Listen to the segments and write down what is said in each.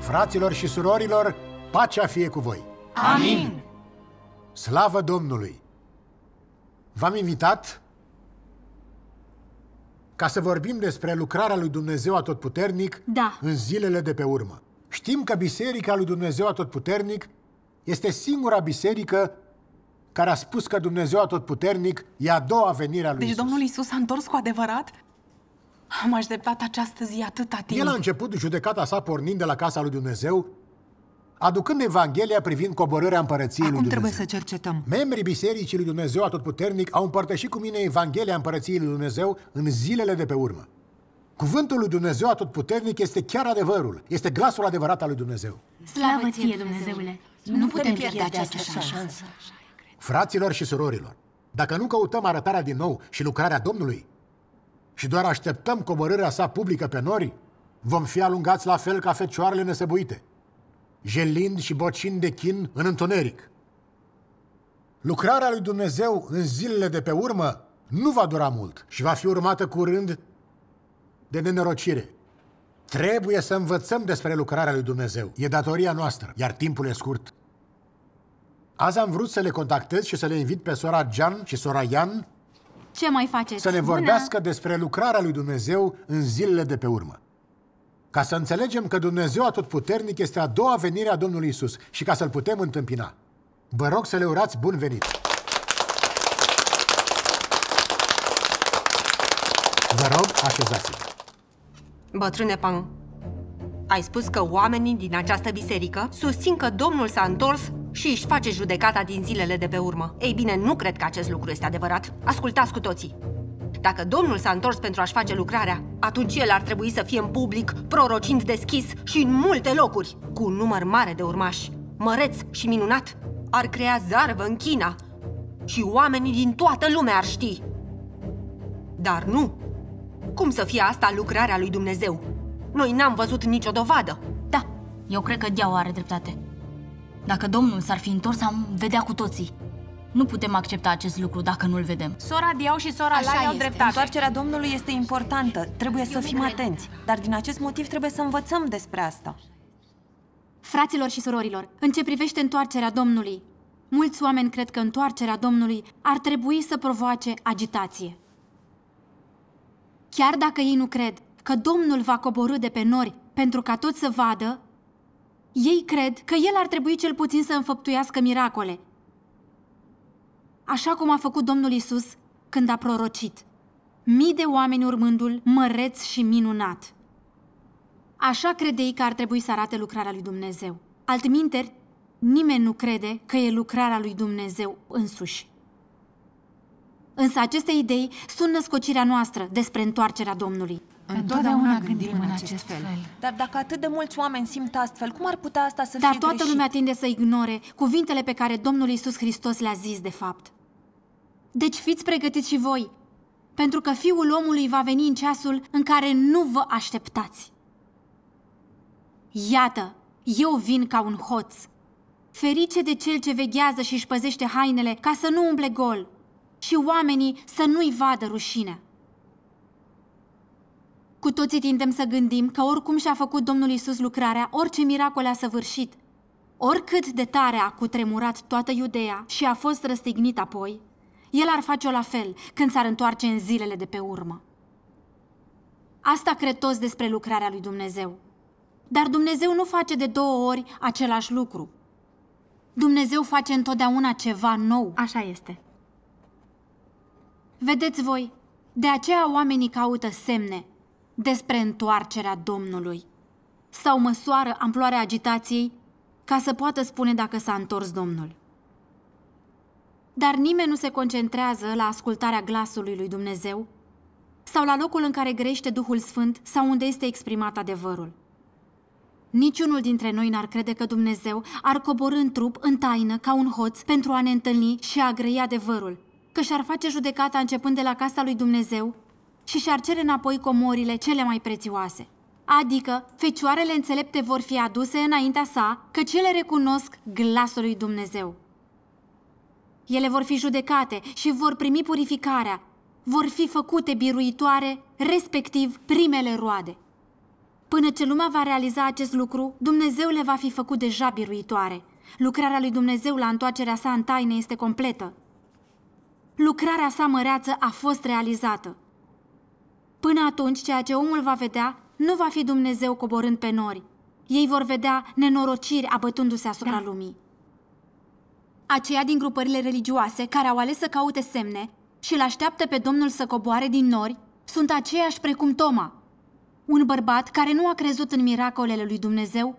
Fraților și surorilor, pacea fie cu voi! Amin! Slavă Domnului! V-am invitat ca să vorbim despre lucrarea lui Dumnezeu Atotputernic da. în zilele de pe urmă. Știm că Biserica lui Dumnezeu Atotputernic este singura biserică care a spus că Dumnezeu Atotputernic e a doua venire a lui Deci Isus. Domnul Isus s-a întors cu adevărat? Am așteptat această zi atâta timp. El a început judecata sa pornind de la casa lui Dumnezeu, aducând Evanghelia privind coborârea împărăției Acum lui Dumnezeu. trebuie să cercetăm. Membrii Bisericii lui Dumnezeu Atotputernic au împărtășit cu mine Evanghelia împărăției lui Dumnezeu în zilele de pe urmă. Cuvântul lui Dumnezeu Atotputernic este chiar adevărul, este glasul adevărat al lui Dumnezeu. Slavă ție, Dumnezeule! Nu, nu putem pierde această șansă. șansă. Fraților și surorilor, dacă nu căutăm arătarea din nou și lucrarea Domnului, și doar așteptăm coborârea sa publică pe nori, vom fi alungați la fel ca fecioarele nesebuite, jelind și bocind de chin în întuneric. Lucrarea lui Dumnezeu în zilele de pe urmă nu va dura mult și va fi urmată curând de nenorocire. Trebuie să învățăm despre lucrarea lui Dumnezeu. E datoria noastră, iar timpul e scurt. Azi am vrut să le contactez și să le invit pe sora Jan și sora Ian ce mai faceți? Să ne vorbească Bună. despre lucrarea lui Dumnezeu în zilele de pe urmă. Ca să înțelegem că Dumnezeu Atotputernic este a doua venire a Domnului Isus și ca să-L putem întâmpina. Vă rog să le urați bun venit! Vă rog, așezați-vă! Bătrâne Pan, ai spus că oamenii din această biserică susțin că Domnul s-a întors și își face judecata din zilele de pe urmă. Ei bine, nu cred că acest lucru este adevărat. Ascultați cu toții! Dacă domnul s-a întors pentru a-și face lucrarea, atunci el ar trebui să fie în public, prorocind deschis și în multe locuri, cu un număr mare de urmași, măreț și minunat. Ar crea zarvă în China și oamenii din toată lumea ar ști. Dar nu! Cum să fie asta lucrarea lui Dumnezeu? Noi n-am văzut nicio dovadă. Da, eu cred că Deau are dreptate. Dacă domnul s-ar fi întors, am vedea cu toții. Nu putem accepta acest lucru dacă nu-l vedem. Sora Diau și sora Așa Lai au dreptate. Întoarcerea domnului este importantă. Trebuie Eu să fim cred. atenți. Dar din acest motiv trebuie să învățăm despre asta. Fraților și surorilor, în ce privește întoarcerea domnului, mulți oameni cred că întoarcerea domnului ar trebui să provoace agitație. Chiar dacă ei nu cred că Domnul va coborâ de pe nori pentru ca toți să vadă, ei cred că el ar trebui cel puțin să înfăptuiască miracole, așa cum a făcut Domnul Isus când a prorocit. Mii de oameni urmându-l, măreț și minunat. Așa credei că ar trebui să arate lucrarea lui Dumnezeu. Altminteri, nimeni nu crede că e lucrarea lui Dumnezeu însuși. Însă aceste idei sunt născocirea noastră despre întoarcerea Domnului. Întotdeauna gândim în acest fel. Dar dacă atât de mulți oameni simt astfel, cum ar putea asta să Dar fie toată greșit? lumea tinde să ignore cuvintele pe care Domnul Isus Hristos le-a zis, de fapt. Deci fiți pregătiți și voi, pentru că Fiul omului va veni în ceasul în care nu vă așteptați. Iată, eu vin ca un hoț. Ferice de cel ce veghează și își păzește hainele ca să nu umble gol și oamenii să nu-i vadă rușinea. Cu toții tindem să gândim că oricum și-a făcut Domnul Isus lucrarea, orice miracol a săvârșit. Oricât de tare a cutremurat toată Iudeea și a fost răstignit apoi, el ar face-o la fel când s-ar întoarce în zilele de pe urmă. Asta cred toți despre lucrarea lui Dumnezeu. Dar Dumnezeu nu face de două ori același lucru. Dumnezeu face întotdeauna ceva nou. Așa este. Vedeți voi, de aceea oamenii caută semne, despre întoarcerea Domnului sau măsoară amploarea agitației ca să poată spune dacă s-a întors Domnul. Dar nimeni nu se concentrează la ascultarea glasului lui Dumnezeu sau la locul în care grește Duhul Sfânt sau unde este exprimat adevărul. Niciunul dintre noi n-ar crede că Dumnezeu ar coborâ în trup, în taină, ca un hoț, pentru a ne întâlni și a grăi adevărul, că și-ar face judecata începând de la casa lui Dumnezeu și și-ar cere înapoi comorile cele mai prețioase. Adică, fecioarele înțelepte vor fi aduse înaintea sa, că cele recunosc glasul lui Dumnezeu. Ele vor fi judecate și vor primi purificarea, vor fi făcute biruitoare, respectiv primele roade. Până ce lumea va realiza acest lucru, Dumnezeu le va fi făcut deja biruitoare. Lucrarea lui Dumnezeu la întoarcerea sa în taine este completă. Lucrarea sa măreață a fost realizată. Până atunci, ceea ce omul va vedea nu va fi Dumnezeu coborând pe nori. Ei vor vedea nenorociri abătându-se asupra da. lumii. Aceia din grupările religioase care au ales să caute semne și îl așteaptă pe Domnul să coboare din nori sunt aceiași precum Toma, un bărbat care nu a crezut în miracolele lui Dumnezeu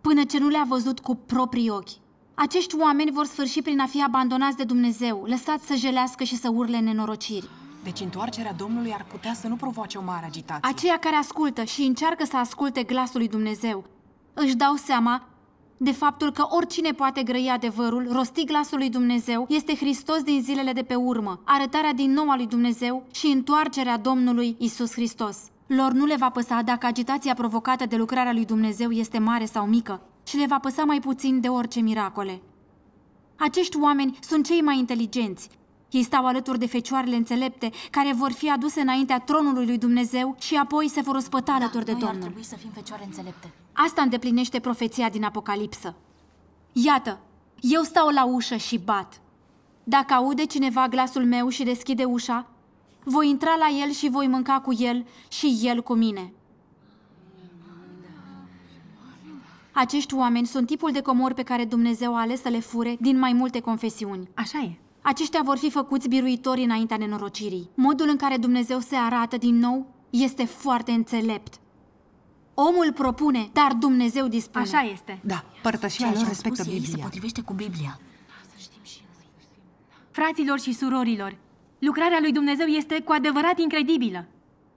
până ce nu le-a văzut cu proprii ochi. Acești oameni vor sfârși prin a fi abandonați de Dumnezeu, lăsați să jelească și să urle nenorociri. Deci întoarcerea Domnului ar putea să nu provoace o mare agitație. Aceia care ascultă și încearcă să asculte glasul lui Dumnezeu își dau seama de faptul că oricine poate grăi adevărul, rosti glasul lui Dumnezeu, este Hristos din zilele de pe urmă, arătarea din nou a lui Dumnezeu și întoarcerea Domnului Isus Hristos. Lor nu le va păsa dacă agitația provocată de lucrarea lui Dumnezeu este mare sau mică și le va păsa mai puțin de orice miracole. Acești oameni sunt cei mai inteligenți, ei stau alături de fecioarele înțelepte, care vor fi aduse înaintea tronului lui Dumnezeu și apoi se vor ospăta da, alături de Domnul. ar trebui să fim fecioare înțelepte. Asta îndeplinește profeția din Apocalipsă. Iată, eu stau la ușă și bat. Dacă aude cineva glasul meu și deschide ușa, voi intra la el și voi mânca cu el și el cu mine. Acești oameni sunt tipul de comori pe care Dumnezeu a ales să le fure din mai multe confesiuni. Așa e aceștia vor fi făcuți biruitori înaintea nenorocirii. Modul în care Dumnezeu se arată din nou este foarte înțelept. Omul propune, dar Dumnezeu dispune. Așa este. Da, părtășia lor respectă Biblia. se potrivește cu Biblia. Fraților și surorilor, lucrarea lui Dumnezeu este cu adevărat incredibilă.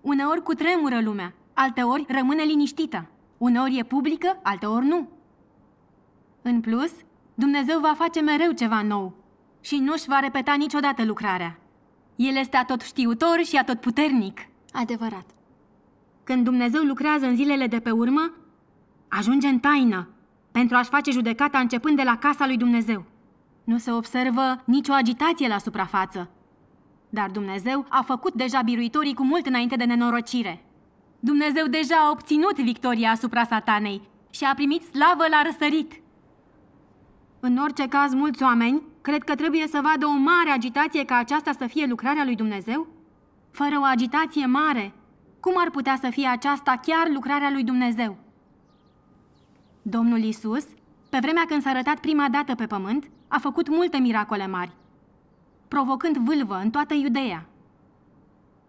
Uneori cu tremură lumea, alteori rămâne liniștită. Uneori e publică, alteori nu. În plus, Dumnezeu va face mereu ceva nou, și nu-și va repeta niciodată lucrarea. El este atot știutor și atot puternic. Adevărat. Când Dumnezeu lucrează în zilele de pe urmă, ajunge în taină pentru a-și face judecata începând de la casa lui Dumnezeu. Nu se observă nicio agitație la suprafață. Dar Dumnezeu a făcut deja biruitorii cu mult înainte de nenorocire. Dumnezeu deja a obținut victoria asupra satanei și a primit slavă la răsărit. În orice caz, mulți oameni Cred că trebuie să vadă o mare agitație ca aceasta să fie lucrarea lui Dumnezeu? Fără o agitație mare, cum ar putea să fie aceasta chiar lucrarea lui Dumnezeu? Domnul Isus, pe vremea când s-a arătat prima dată pe pământ, a făcut multe miracole mari, provocând vâlvă în toată Iudeea.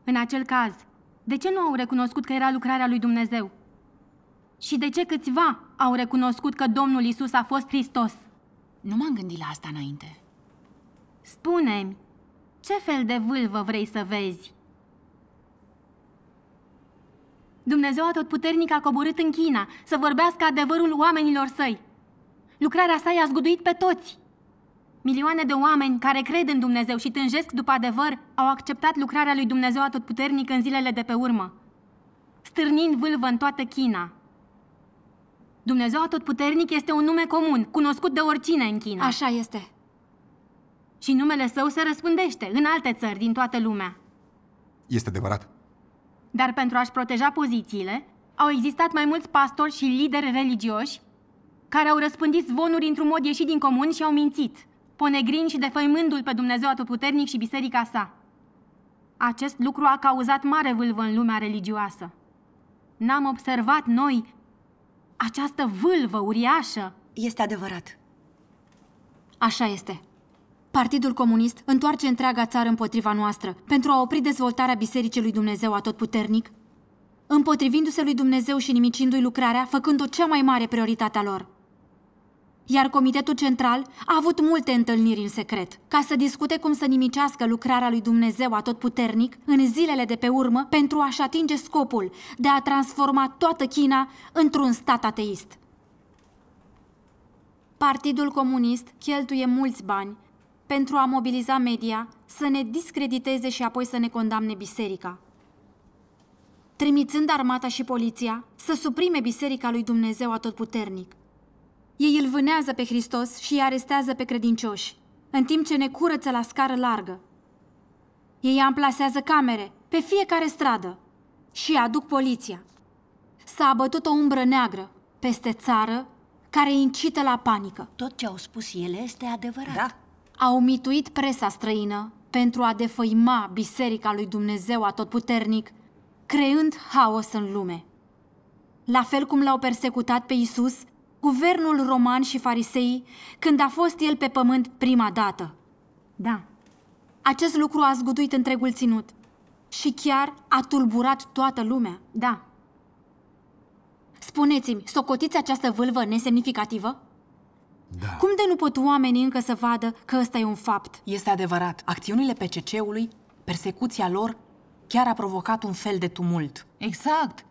În acel caz, de ce nu au recunoscut că era lucrarea lui Dumnezeu? Și de ce câțiva au recunoscut că Domnul Isus a fost Hristos? Nu m-am gândit la asta înainte. Spune-mi, ce fel de vâlvă vrei să vezi? Dumnezeu Atotputernic a coborât în China să vorbească adevărul oamenilor săi. Lucrarea sa i-a zguduit pe toți. Milioane de oameni care cred în Dumnezeu și tânjesc după adevăr au acceptat lucrarea lui Dumnezeu Atotputernic în zilele de pe urmă, stârnind vâlvă în toată China. Dumnezeu Atotputernic este un nume comun, cunoscut de oricine în China. Așa este. Și numele său se răspândește în alte țări din toată lumea. Este adevărat. Dar pentru a-și proteja pozițiile, au existat mai mulți pastori și lideri religioși care au răspândit zvonuri într-un mod ieșit din comun și au mințit, ponegrin și defăimându-L pe Dumnezeu Atotputernic și biserica sa. Acest lucru a cauzat mare vâlvă în lumea religioasă. N-am observat noi această vâlvă uriașă. Este adevărat. Așa este. Partidul Comunist întoarce întreaga țară împotriva noastră pentru a opri dezvoltarea Bisericii lui Dumnezeu atotputernic, împotrivindu-se lui Dumnezeu și nimicindu-i lucrarea, făcând-o cea mai mare prioritate a lor. Iar Comitetul Central a avut multe întâlniri în secret, ca să discute cum să nimicească lucrarea lui Dumnezeu atotputernic în zilele de pe urmă pentru a-și atinge scopul de a transforma toată China într-un stat ateist. Partidul Comunist cheltuie mulți bani pentru a mobiliza media, să ne discrediteze și apoi să ne condamne biserica. Trimițând armata și poliția să suprime biserica lui Dumnezeu atotputernic. Ei îl vânează pe Hristos și îi arestează pe credincioși, în timp ce ne curăță la scară largă. Ei amplasează camere pe fiecare stradă și aduc poliția. S-a abătut o umbră neagră peste țară care incită la panică. Tot ce au spus ele este adevărat. Da. A omituit presa străină pentru a defăima Biserica lui Dumnezeu atotputernic, creând haos în lume. La fel cum l-au persecutat pe Isus, guvernul roman și farisei, când a fost el pe pământ prima dată. Da, acest lucru a zguduit întregul ținut și chiar a tulburat toată lumea. Da. Spuneți-mi, socotiți această vâlvă nesemnificativă? Da. Cum de nu pot oamenii încă să vadă că ăsta e un fapt? Este adevărat. Acțiunile PCC-ului, persecuția lor, chiar a provocat un fel de tumult. Exact.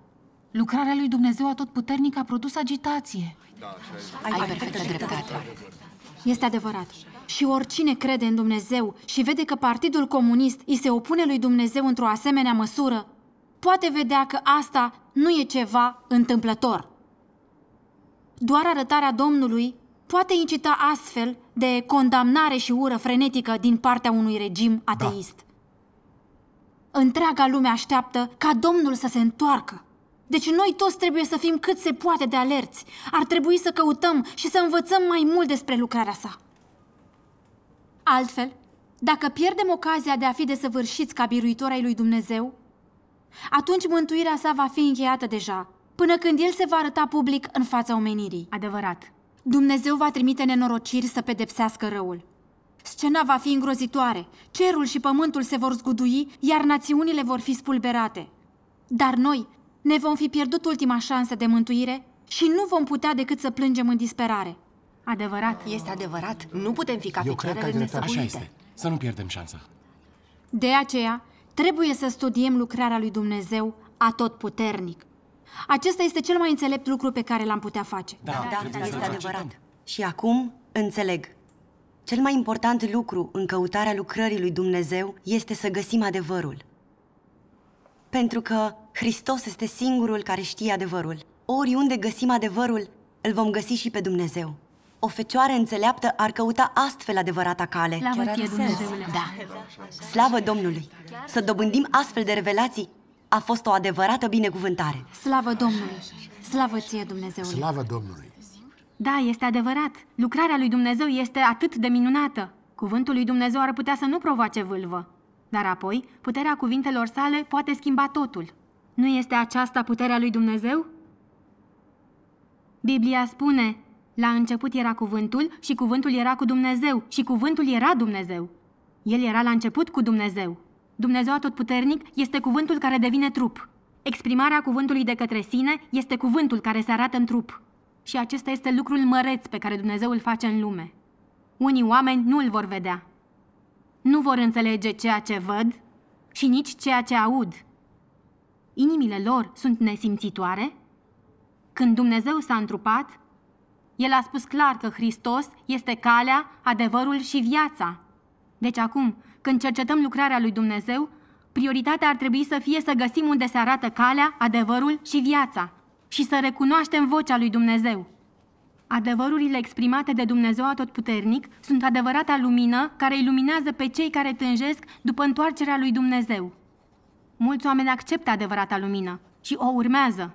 Lucrarea lui Dumnezeu atotputernic a produs agitație. Da, Ai, Ai perfectă, perfectă dreptate. dreptate. Este adevărat. Și oricine crede în Dumnezeu și vede că Partidul Comunist îi se opune lui Dumnezeu într-o asemenea măsură, poate vedea că asta nu e ceva întâmplător. Doar arătarea Domnului poate incita astfel de condamnare și ură frenetică din partea unui regim da. ateist. Da. Întreaga lume așteaptă ca Domnul să se întoarcă. Deci noi toți trebuie să fim cât se poate de alerți. Ar trebui să căutăm și să învățăm mai mult despre lucrarea sa. Altfel, dacă pierdem ocazia de a fi desăvârșiți ca biruitor ai lui Dumnezeu, atunci mântuirea sa va fi încheiată deja, până când el se va arăta public în fața omenirii. Adevărat. Dumnezeu va trimite nenorociri să pedepsească răul. Scena va fi îngrozitoare, cerul și pământul se vor zgudui, iar națiunile vor fi spulberate. Dar noi ne vom fi pierdut ultima șansă de mântuire și nu vom putea decât să plângem în disperare. Adevărat. Este adevărat. Nu putem fi ca Eu cred că ai dreptate. Așa este. Să nu pierdem șansa. De aceea, trebuie să studiem lucrarea lui Dumnezeu atotputernic. Acesta este cel mai înțelept lucru pe care l-am putea face. Da, da, da, este adevărat. Și acum înțeleg. Cel mai important lucru în căutarea lucrării lui Dumnezeu este să găsim adevărul. Pentru că Hristos este singurul care știe adevărul. Oriunde găsim adevărul, îl vom găsi și pe Dumnezeu. O fecioară înțeleaptă ar căuta astfel adevărata cale. Slavă ție, Dumnezeule! Da! Slavă Domnului! Să dobândim astfel de revelații a fost o adevărată binecuvântare. Slavă Domnului! Slavă ție, Dumnezeu! Slavă Domnului! Da, este adevărat. Lucrarea lui Dumnezeu este atât de minunată. Cuvântul lui Dumnezeu ar putea să nu provoace vâlvă. Dar apoi, puterea cuvintelor sale poate schimba totul. Nu este aceasta puterea lui Dumnezeu? Biblia spune, la început era cuvântul și cuvântul era cu Dumnezeu și cuvântul era Dumnezeu. El era la început cu Dumnezeu. Dumnezeu Atotputernic este cuvântul care devine trup. Exprimarea cuvântului de către sine este cuvântul care se arată în trup. Și acesta este lucrul măreț pe care Dumnezeu îl face în lume. Unii oameni nu îl vor vedea. Nu vor înțelege ceea ce văd și nici ceea ce aud. Inimile lor sunt nesimțitoare? Când Dumnezeu s-a întrupat, el a spus clar că Hristos este calea, adevărul și viața. Deci acum, când cercetăm lucrarea lui Dumnezeu, prioritatea ar trebui să fie să găsim unde se arată calea, adevărul și viața și să recunoaștem vocea lui Dumnezeu. Adevărurile exprimate de Dumnezeu Atotputernic sunt adevărata lumină care iluminează pe cei care tânjesc după întoarcerea lui Dumnezeu. Mulți oameni acceptă adevărata lumină și o urmează.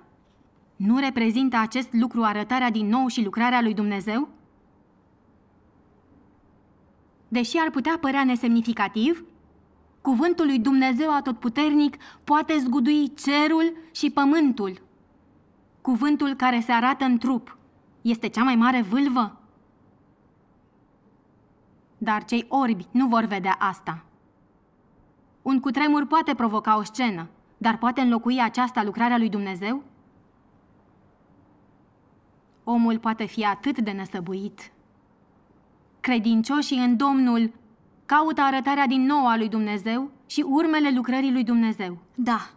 Nu reprezintă acest lucru arătarea din nou și lucrarea lui Dumnezeu? deși ar putea părea nesemnificativ, cuvântul lui Dumnezeu atotputernic poate zgudui cerul și pământul. Cuvântul care se arată în trup este cea mai mare vâlvă. Dar cei orbi nu vor vedea asta. Un cutremur poate provoca o scenă, dar poate înlocui aceasta lucrarea lui Dumnezeu? Omul poate fi atât de nesăbuit credincioșii în Domnul caută arătarea din nou a lui Dumnezeu și urmele lucrării lui Dumnezeu. Da.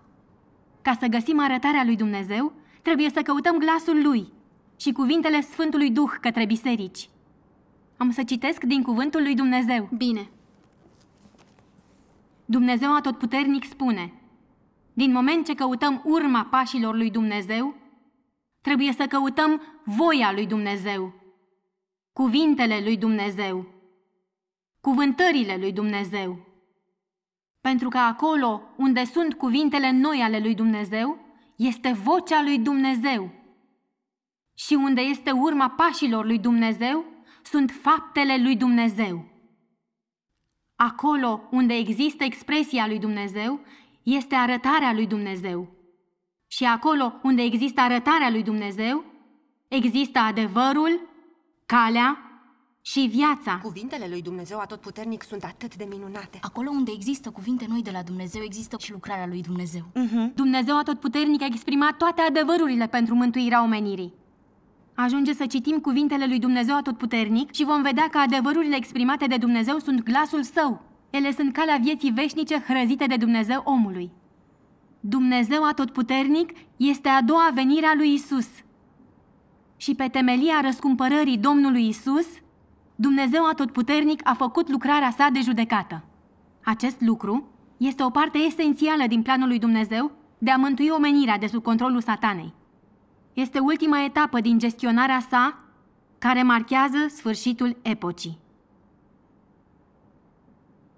Ca să găsim arătarea lui Dumnezeu, trebuie să căutăm glasul lui și cuvintele Sfântului Duh către biserici. Am să citesc din cuvântul lui Dumnezeu. Bine. Dumnezeu Atotputernic spune, din moment ce căutăm urma pașilor lui Dumnezeu, trebuie să căutăm voia lui Dumnezeu cuvintele lui Dumnezeu, cuvântările lui Dumnezeu. Pentru că acolo unde sunt cuvintele noi ale lui Dumnezeu, este vocea lui Dumnezeu. Și unde este urma pașilor lui Dumnezeu, sunt faptele lui Dumnezeu. Acolo unde există expresia lui Dumnezeu, este arătarea lui Dumnezeu. Și acolo unde există arătarea lui Dumnezeu, există adevărul, calea și viața. Cuvintele lui Dumnezeu atotputernic sunt atât de minunate. Acolo unde există cuvinte noi de la Dumnezeu, există și lucrarea lui Dumnezeu. Uh-huh. Dumnezeu atotputernic a exprimat toate adevărurile pentru mântuirea omenirii. Ajunge să citim cuvintele lui Dumnezeu atotputernic și vom vedea că adevărurile exprimate de Dumnezeu sunt glasul său. Ele sunt calea vieții veșnice hrăzite de Dumnezeu omului. Dumnezeu atotputernic este a doua venire a lui Isus și pe temelia răscumpărării Domnului Isus, Dumnezeu Atotputernic a făcut lucrarea sa de judecată. Acest lucru este o parte esențială din planul lui Dumnezeu de a mântui omenirea de sub controlul satanei. Este ultima etapă din gestionarea sa care marchează sfârșitul epocii.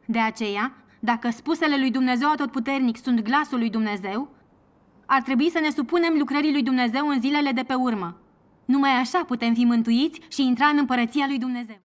De aceea, dacă spusele lui Dumnezeu Atotputernic sunt glasul lui Dumnezeu, ar trebui să ne supunem lucrării lui Dumnezeu în zilele de pe urmă, numai așa putem fi mântuiți și intra în împărăția lui Dumnezeu.